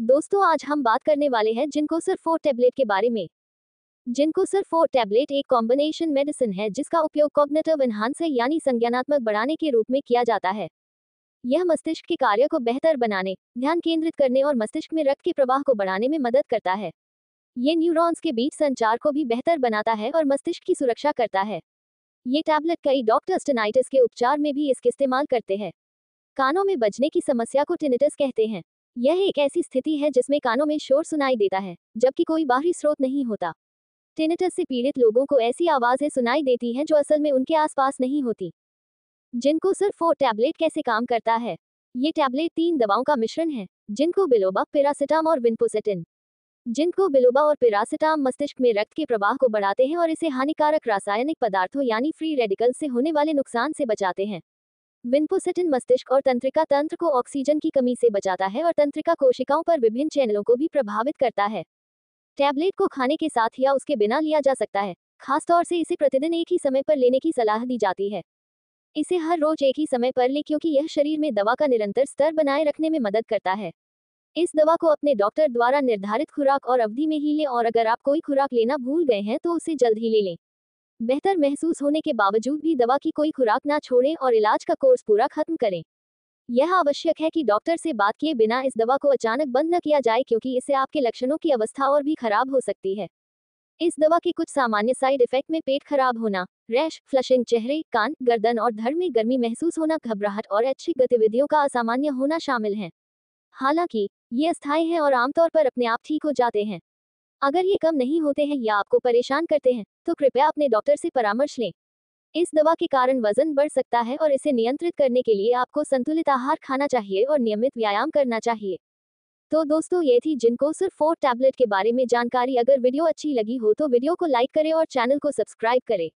दोस्तों आज हम बात करने वाले हैं जिनको सिर्फ फोर टेबलेट के बारे में जिनको सिर्फ फोर टेबलेट एक कॉम्बिनेशन मेडिसिन है जिसका उपयोग कॉग्नेटिव इन्हांसर यानी संज्ञानात्मक बढ़ाने के रूप में किया जाता है यह मस्तिष्क के कार्य को बेहतर बनाने ध्यान केंद्रित करने और मस्तिष्क में रक्त के प्रवाह को बढ़ाने में मदद करता है ये न्यूरॉन्स के बीच संचार को भी बेहतर बनाता है और मस्तिष्क की सुरक्षा करता है ये टैबलेट कई डॉक्टर स्टेनाइटिस के उपचार में भी इसके इस्तेमाल करते हैं कानों में बजने की समस्या को टिनिटस कहते हैं यह एक ऐसी स्थिति है जिसमें कानों में शोर सुनाई देता है जबकि कोई बाहरी स्रोत नहीं होता टिनेटस से पीड़ित लोगों को ऐसी आवाज़ें सुनाई देती हैं जो असल में उनके आसपास नहीं होती जिनको सिर्फ वो टैबलेट कैसे काम करता है ये टैबलेट तीन दवाओं का मिश्रण है जिनको बिलोबा पेरासिटाम और विनपोसेटिन जिनको बिलोबा और पेरासिटाम मस्तिष्क में रक्त के प्रवाह को बढ़ाते हैं और इसे हानिकारक रासायनिक पदार्थों यानी फ्री रेडिकल से होने वाले नुकसान से बचाते हैं विनपोसिटिन मस्तिष्क और तंत्रिका तंत्र को ऑक्सीजन की कमी से बचाता है और तंत्रिका कोशिकाओं पर विभिन्न चैनलों को भी प्रभावित करता है टैबलेट को खाने के साथ या उसके बिना लिया जा सकता है खासतौर से इसे प्रतिदिन एक ही समय पर लेने की सलाह दी जाती है इसे हर रोज एक ही समय पर लें क्योंकि यह शरीर में दवा का निरंतर स्तर बनाए रखने में मदद करता है इस दवा को अपने डॉक्टर द्वारा निर्धारित खुराक और अवधि में ही लें और अगर आप कोई खुराक लेना भूल गए हैं तो उसे जल्द ही ले लें बेहतर महसूस होने के बावजूद भी दवा की कोई खुराक ना छोड़ें और इलाज का कोर्स पूरा खत्म करें यह आवश्यक है कि डॉक्टर से बात किए बिना इस दवा को अचानक बंद न किया जाए क्योंकि इससे आपके लक्षणों की अवस्था और भी खराब हो सकती है इस दवा के कुछ सामान्य साइड इफेक्ट में पेट खराब होना रैश फ्लशिंग चेहरे कान गर्दन और धड़ में गर्मी महसूस होना घबराहट और अच्छी गतिविधियों का असामान्य होना शामिल है हालांकि ये अस्थायी हैं और आमतौर पर अपने आप ठीक हो जाते हैं अगर ये कम नहीं होते हैं या आपको परेशान करते हैं तो कृपया अपने डॉक्टर से परामर्श लें इस दवा के कारण वजन बढ़ सकता है और इसे नियंत्रित करने के लिए आपको संतुलित आहार खाना चाहिए और नियमित व्यायाम करना चाहिए तो दोस्तों ये थी जिनको सिर्फ फोर टैबलेट के बारे में जानकारी अगर वीडियो अच्छी लगी हो तो वीडियो को लाइक करें और चैनल को सब्सक्राइब करें